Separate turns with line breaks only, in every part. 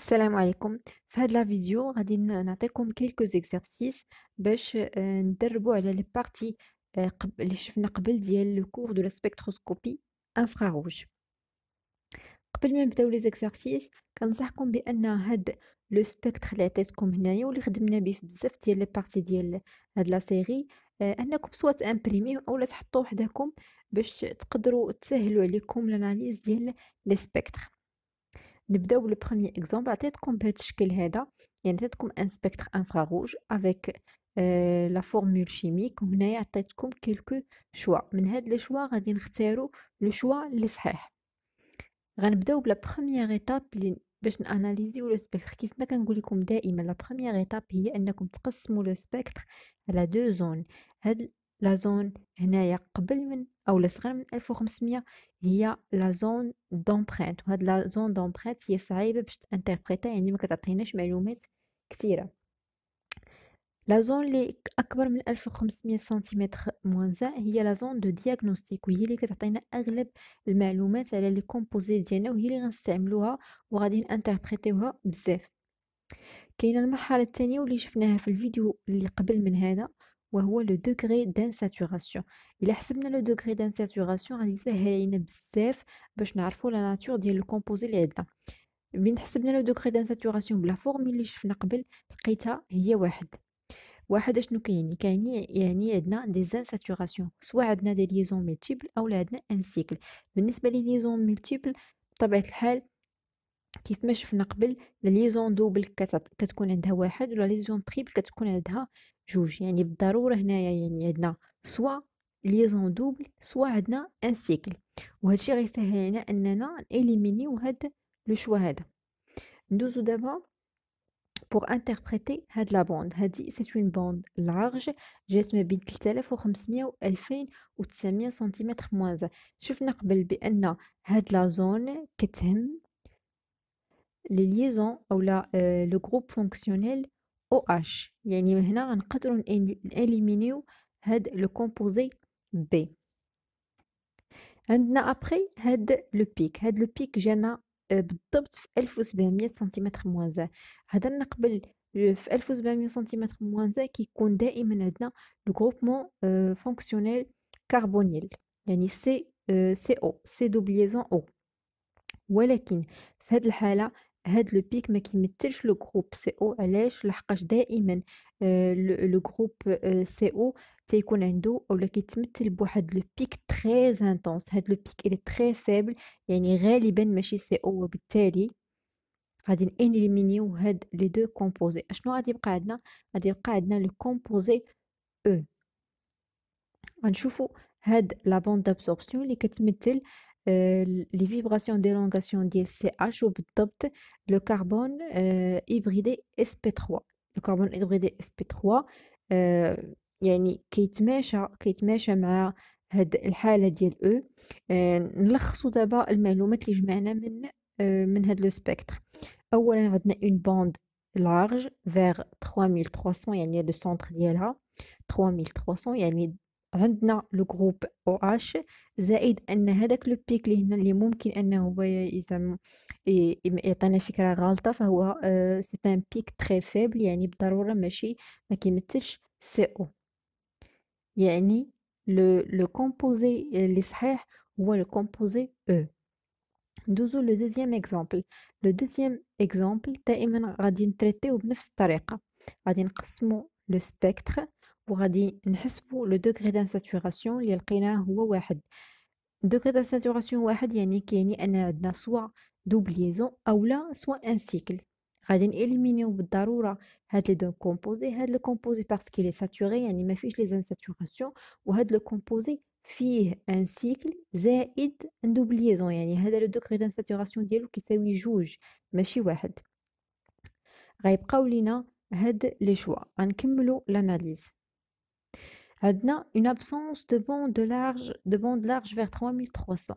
السلام عليكم في هاد لا فيديو غادي نعطيكم كلكو زيكسيرسيس باش ندربوا على لي بارتي اللي شفنا قبل ديال لو كور دو لا سبيكتروسكوبي انفراروج قبل ما نبداو لي زيكسيرسيس كنصحكم بان هاد لو سبيكتر اللي عطيتكم هنايا واللي خدمنا به في بزاف ديال لي بارتي ديال هاد لا سيري انكم سوا تامبريميه اولا تحطوه حداكم باش تقدروا تسهلوا عليكم لاناليز ديال لي سبيكتر نبداو بروميي اكزومبل عطيتكم بهذا الشكل هذا يعني عطيتكم ان سبيكتر انفراروج افيك لا فورمول كيميك وهنايا عطيتكم كيلكو شوا من هاد لي شوا غادي نختارو لو شوا اللي صحيح غنبداو بلا بروميير ايتاب باش ناناليزيو لو سبيكتر كيف ما كنقول لكم دائما لا بروميير ايتاب هي انكم تقسموا لو سبيكتر على دو زون هاد لا زون هنايا قبل من أو صغير من 1500 هي لا زون دومبرينت وهاد لا زون دومبرينت هي صعيبة باش تانتربريتا يعني ما كتعطيناش معلومات كثيرة لا زون لي اكبر من 1500 سنتيمتر موانزا هي لا زون دو دياغنوستيك وهي اللي كتعطينا اغلب المعلومات على لي كومبوزي ديالنا وهي اللي غنستعملوها وغادي انتربريتيوها بزاف كاينه المرحله الثانيه واللي شفناها في الفيديو اللي قبل من هذا وهو لو دوغري دانساتوراسيون الا حسبنا لو دوغري دانساتوراسيون غادي يسهل علينا بزاف باش نعرفوا لا ناتور ديال الكومبوزي اللي عندنا من حسبنا لو دوغري دانساتوراسيون بلا فورمول اللي شفنا قبل لقيتها هي واحد واحد شنو كيعني كيعني يعني عندنا دي زانساتوراسيون سواء عندنا دي ليزون ملتيبل او عندنا ان سيكل بالنسبه لي ليزون ملتيبل بطبيعه الحال كيف ما شفنا قبل لا ليزون دوبل كتكون عندها واحد ولا ليزون تريبل كتكون عندها جوج يعني بالضروره هنايا يعني عندنا سوا ليزون دوبل سوا عندنا ان سيكل وهادشي غيسهل علينا اننا ناليمينيو هاد لو شوا هذا ندوزو دابا بوغ انتربريتي هاد لا بوند هادي سيت اون بوند لارج جات ما بين 3500 و 2900 سنتيمتر موانز شفنا قبل بان هاد لا زون كتهم لي ليزون اولا آه، لو جروب فونكسيونيل او اش يعني هنا غنقدروا ناليمينيو هاد لو كومبوزي بي عندنا ابخي هاد لو بيك هاد لو بيك جانا آه، بالضبط في 1700 سنتيمتر موانزا هضرنا قبل آه، في 1700 سنتيمتر موانزا كيكون دائما عندنا لو جروبمون آه، فونكسيونيل كربونيل يعني سي سي او سي دوبليزون او ولكن في هاد الحاله هاد لو بيك ما كيمثلش لو جروب سي او علاش لحقاش دائما آه، لو جروب سي او تيكون عنده اولا كيتمثل بواحد لو بيك تري انتونس هاد لو بيك اللي تري فابل يعني غالبا ماشي سي او وبالتالي غادي انيليمينيو هاد لي دو كومبوزي اشنو غادي يبقى عندنا غادي يبقى عندنا لو كومبوزي او e. غنشوفو هاد لا بوند دابسوربسيون اللي كتمثل Euh, les vibrations d'élongation d'ILCH ou euh, le carbone hybridé hybride euh, SP3. Le carbone hybride SP3, il euh, y a une هاد الحاله ديال او نلخصوا دابا المعلومات اللي جمعنا من من هاد لو سبيكتر اولا عندنا une bande large vers 3300 يعني لو سنتر ديالها 3300 يعني عندنا لو جروب او اش زائد ان هذاك لو بيك اللي هنا اللي ممكن انه هو يزعم يعطينا فكره غلطه فهو سي ان بيك تري فيبل يعني بالضروره ماشي ما كيمثلش سي او يعني لو لو كومبوزي اللي صحيح هو لو كومبوزي او ندوزو لو دوزيام اكزومبل لو دوزيام اكزومبل دائما غادي نتريتيو بنفس الطريقه غادي نقسمو لو سبيكتر وغادي نحسبوا لو دوغري دان ساتوراسيون اللي لقيناه هو واحد دوغري دان ساتوراسيون واحد يعني كيعني ان عندنا سوا دوبليزون او لا سوا ان سيكل غادي ناليمينيو بالضروره هاد لي دو كومبوزي هاد لو كومبوزي باسكو لي ساتوري يعني ما فيش لي زان ساتوراسيون وهاد لو كومبوزي فيه ان سيكل زائد ان دوبليزون يعني هذا لو دوغري دان ساتوراسيون ديالو كيساوي جوج ماشي واحد غيبقاو لينا هاد لي شوا غنكملو لاناليز Adna, une absence de bande large, de bande large vers 3300.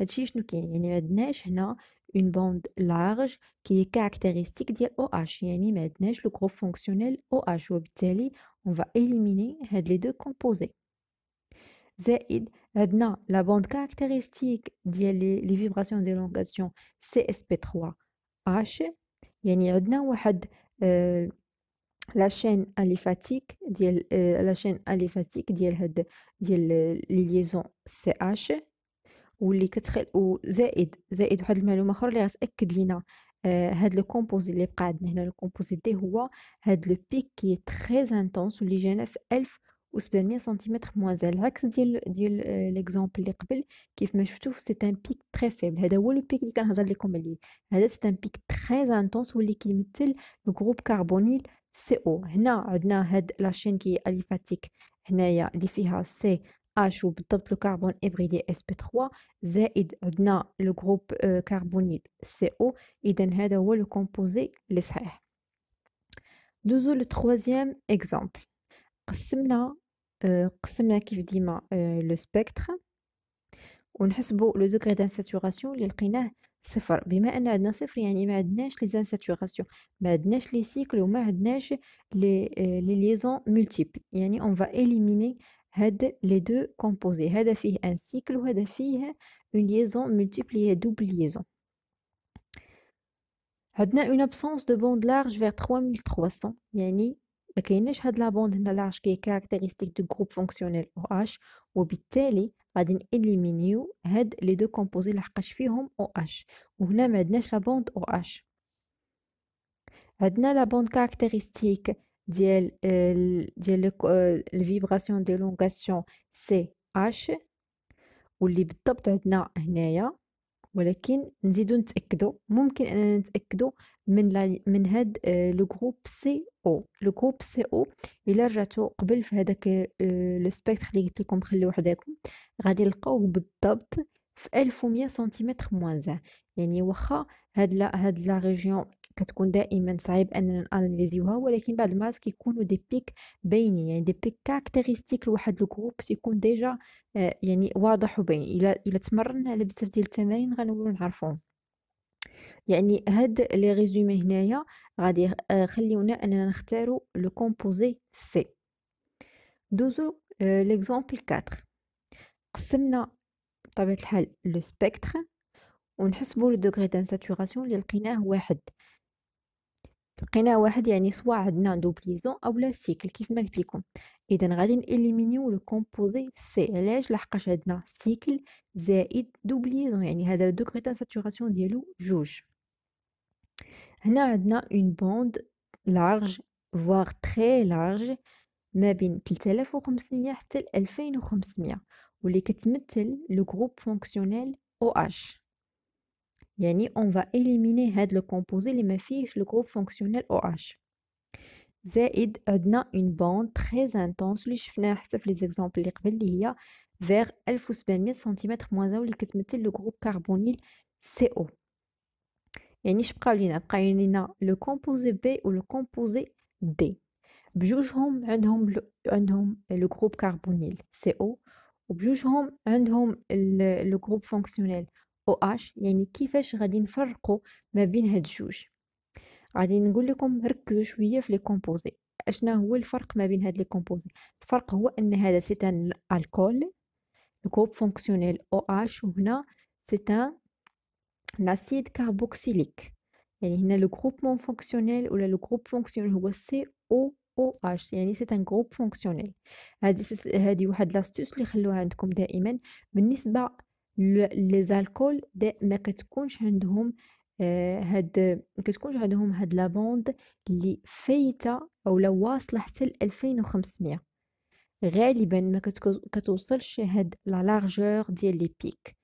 Et une bande large qui est caractéristique de OH, le groupe fonctionnel OH. On va éliminer les deux composés. Zaid, Adna, la bande caractéristique de les, vibrations d'élongation CSP3H. une la chaîne aliphatique, euh, la chaîne aliphatique, dit-elle, euh, dit ou CH ou dit-elle, euh, dit composite dit de dit-elle, dit-elle, dit-elle, le au premier centimètre moins zéro, l'exemple C'est un pic très faible. pic C'est un pic très intense qui le groupe carbonyl CO. Ici, la chaîne qui est ici a sp3. le groupe euh, carboneyle CO et le composé Nous le troisième exemple. Nous avons le spectre. Nous le degré d'insaturation. Nous avons d'insaturation. Nous les cycles et les liaisons multiples. Nous allons éliminer les deux composés. Nous un cycle et une liaison multiple. Nous avons une absence de bande large vers 3300. ما كايناش هاد لابوند هنا لارج كي كاركتيرستيك دو جروب فونكسيونيل او اش وبالتالي غادي ناليمينيو هاد لي دو كومبوزي لحقاش فيهم او اش وهنا ما عندناش لابوند او اش عندنا لابوند كاركتيرستيك ديال ديال الفيبراسيون دي لونغاسيون سي اش واللي بالضبط عندنا هنايا ولكن نزيدو نتاكدو ممكن اننا نتاكدو من لا من هاد آه، لو جروب سي او لو جروب سي او الا رجعتو قبل في هذاك آه، لو سبيكتر اللي قلت لكم خليو حداكم غادي نلقاوه بالضبط في 1100 سنتيمتر موانزا يعني واخا هاد لا هاد لا ريجيون كتكون دائما صعيب اننا ناناليزيوها ولكن بعض المرات كيكونوا دي بيك باينين يعني دي بيك كاركتيريستيك لواحد الجروب تيكون ديجا آه، يعني واضح وباين الا الا تمرنا على بزاف ديال التمارين غنوليو نعرفوهم يعني هاد لي ريزومي هنايا غادي آه، خليونا اننا نختارو لو كومبوزي سي دوزو ليكزامبل آه، 4 قسمنا بطبيعه الحال لو سبيكتر ونحسبوا لو دوغري دانساتوراسيون اللي لقيناه واحد لقينا واحد يعني سوا عندنا دوبليزون اولا سيكل كيف ما قلت لكم اذا غادي ناليمينيو لو كومبوزي سي علاش لحقاش عندنا سيكل زائد دوبليزون يعني هذا الدوغري تاع ساتوراسيون ديالو جوج هنا عندنا اون بوند لارج فوار تري لارج ما بين 3500 حتى 2500 واللي كتمثل لو جروب فونكسيونيل او اش On va éliminer le composé qui met le groupe fonctionnel OH. Il y une bande très intense. Je viens de les exemples. Il y a vers 1000 cm moins 1 qui met le groupe carbonyl CO. Il y a le composé B ou le composé D. Il y le groupe carbonyl CO. et y a le groupe fonctionnel. او اش يعني كيفاش غادي نفرقوا ما بين هاد الجوج غادي نقول لكم ركزوا شويه في لي كومبوزي اشنا هو الفرق ما بين هاد لي كومبوزي الفرق هو ان هذا سي ان الكول الكوب فونكسيونيل او اش وهنا سي ان لاسيد كاربوكسيليك يعني هنا لو مون فونكسيونيل ولا لو جروب فونكسيونيل هو سي او او اش يعني سي ان جروب فونكسيونيل هذه هذه واحد لاستوس اللي خلوها عندكم دائما بالنسبه لي زالكول ما كتكونش عندهم آه هاد كتكونش عندهم هاد لا بوند اللي فايته اولا واصله حتى ل 2500 غالبا ما كتوصلش هاد لا لارجور ديال لي بيك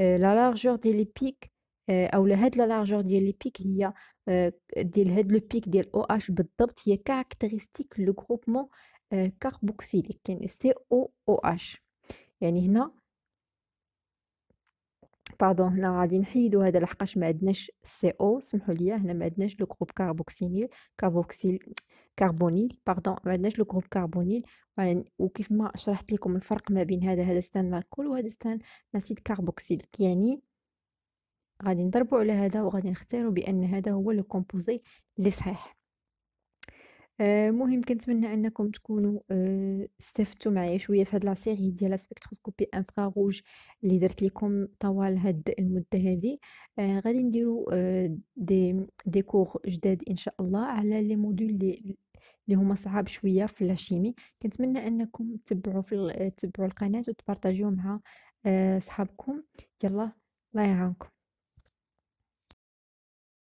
آه لا لارجور ديال لي بيك آه، او اولا هاد لا لارجور ديال لي بيك هي آه، ديال هاد لو بيك ديال او اش بالضبط هي كاركتيرستيك لو غروبمون آه، كاربوكسيليك يعني سي او او اش يعني هنا باردون هنا غادي نحيدو هذا لحقاش ما عندناش سي او سمحوا لي هنا ما عندناش لو جروب كاربوكسينيل كاربوكسيل كربونيل باردون ما عندناش لو جروب كربونيل وكيف ما شرحت لكم الفرق ما بين هذا هذا ستان الكول وهذا ستان اسيد كاربوكسيل يعني غادي نضربوا على هذا وغادي نختاروا بان هذا هو لو كومبوزي اللي صحيح آه، مهم كنتمنى انكم تكونوا آه، استفدتوا معايا شويه في هاد لا سيري ديال السبيكتروسكوبي انفراروج اللي درت لكم طوال هاد المده هادي آه، غادي نديروا دي ديكور جداد ان شاء الله على لي موديل اللي اللي هما صعاب شويه في لاشيمي كنتمنى انكم تتبعوا في تتبعوا القناه وتبارطاجيو مع صحابكم يلا الله يعاونكم